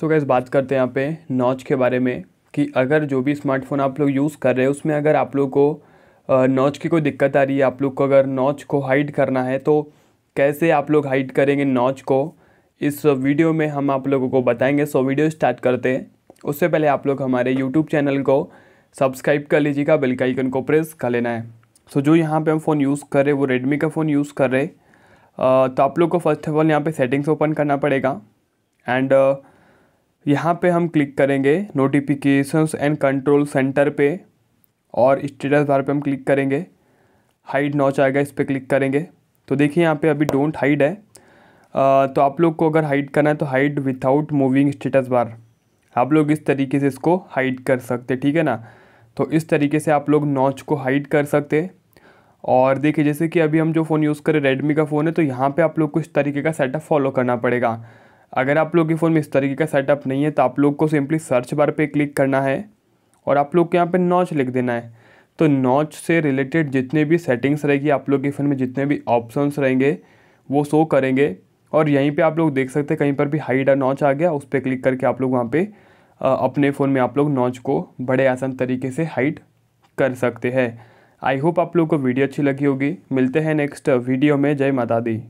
सो so gas बात करते हैं यहाँ पे नॉच के बारे में कि अगर जो भी स्मार्टफ़ोन आप लोग यूज़ कर रहे हैं उसमें अगर आप लोग को नॉच की कोई दिक्कत आ रही है आप लोग को अगर नॉच को हाइड करना है तो कैसे आप लोग हाइड करेंगे नॉच को इस वीडियो में हम आप लोगों को बताएंगे सो वीडियो स्टार्ट करते हैं उससे पहले आप लोग हमारे यूट्यूब चैनल को सब्सक्राइब कर लीजिएगा बेल का आइकन को प्रेस कर लेना है सो so, जो यहाँ पे हम फ़ोन यूज़ कर रहे वो रेडमी का फ़ोन यूज़ कर रहे तो आप लोग को फर्स्ट ऑफ ऑल यहाँ पे सेटिंग्स ओपन करना पड़ेगा एंड uh, यहाँ पे हम क्लिक करेंगे नोटिफिकेशंस एंड कंट्रोल सेंटर पे और स्टेटस बार पे हम क्लिक करेंगे हाइड नॉच आएगा इस पर क्लिक करेंगे तो देखिए यहाँ पे अभी डोंट हाइड है आ, तो आप लोग को अगर हाइड करना है तो hide without moving status bar आप लोग इस तरीके से इसको हाइड कर सकते ठीक है ना तो इस तरीके से आप लोग नॉच को हाइड कर सकते और देखिए जैसे कि अभी हम जो फ़ोन यूज़ करें रेडमी का फ़ोन है तो यहाँ पे आप लोग को इस तरीके का सेटअप फॉलो करना पड़ेगा अगर आप लोग के फ़ोन में इस तरीके का सेटअप नहीं है तो आप लोग को सिंपली सर्च बार पे क्लिक करना है और आप लोग को यहाँ पे नॉच लिख देना है तो नॉच से रिलेटेड जितने भी सेटिंग्स रहेगी आप लोग के फ़ोन में जितने भी ऑप्शंस रहेंगे वो शो करेंगे और यहीं पे आप लोग देख सकते हैं कहीं पर भी हाइड नॉच आ गया उस पर क्लिक करके आप लोग वहाँ पर अपने फ़ोन में आप लोग नॉच को बड़े आसान तरीके से हाइड कर सकते हैं आई होप आप लोग को वीडियो अच्छी लगी होगी मिलते हैं नेक्स्ट वीडियो में जय माता दी